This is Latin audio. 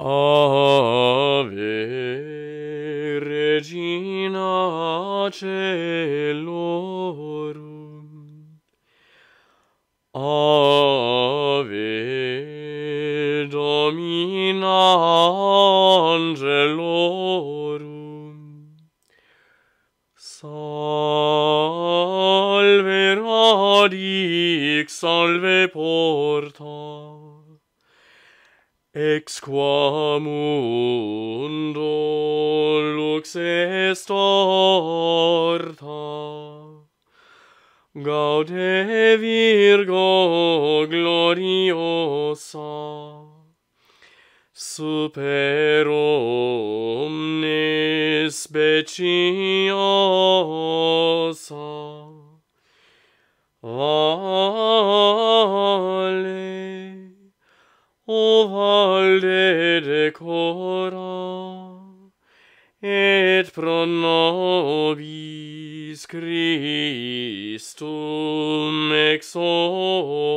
Ave Regina Celorum Ave Domina Angelorum Salve Radix, salve Porta ex qua mundo lux est orta. Gaude virgo gloriosa, super omnes beciosa. o valde de cora, et pro nobis Christum exor.